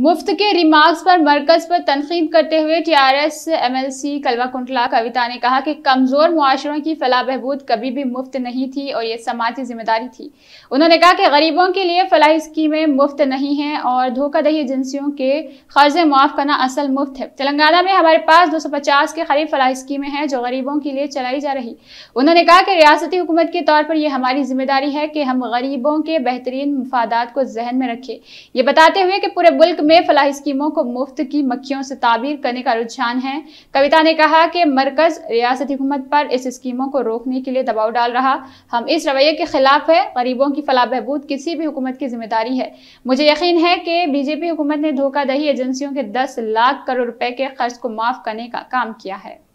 मुफ्त के रिमार्क्स पर मरकज पर तनकीद करते हुए T R S M L C Kalvakuntla Kavitha ने कहा कि कमज़ोर माशरों की फलाह बहबूद कभी भी मुफ्त नहीं थी और ये समाजी जिम्मेदारी थी उन्होंने कहा कि गरीबों के लिए फलाही स्कीमें मुफ्त नहीं हैं और धोखादही एजेंसियों के कर्जे मुआफ़ करना असल मुफ्त है तेलंगाना में हमारे पास दो सौ पचास के करीब फलाही स्कीमें हैं जो गरीबों के लिए चलाई जा रही उन्होंने कहा कि रियासती हुकूमत के तौर पर यह हमारी जिम्मेदारी है कि हम गरीबों के बेहतरीन मफादात को जहन में रखें ये बताते हुए कि पूरे मुल्क में फलाही स्कीमों को मुफ्त की मक्खियों से ताबीर करने का रुझान है कविता ने कहा कि मरकज रियासती हुकूमत पर इस स्कीमों को रोकने के लिए दबाव डाल रहा हम इस रवैये के खिलाफ है गरीबों की फलाह बहबूद किसी भी हुकूमत की जिम्मेदारी है मुझे यकीन है कि बीजेपी हुकूमत ने दही एजेंसियों के दस लाख करोड़ रुपए के खर्च को माफ करने का काम किया है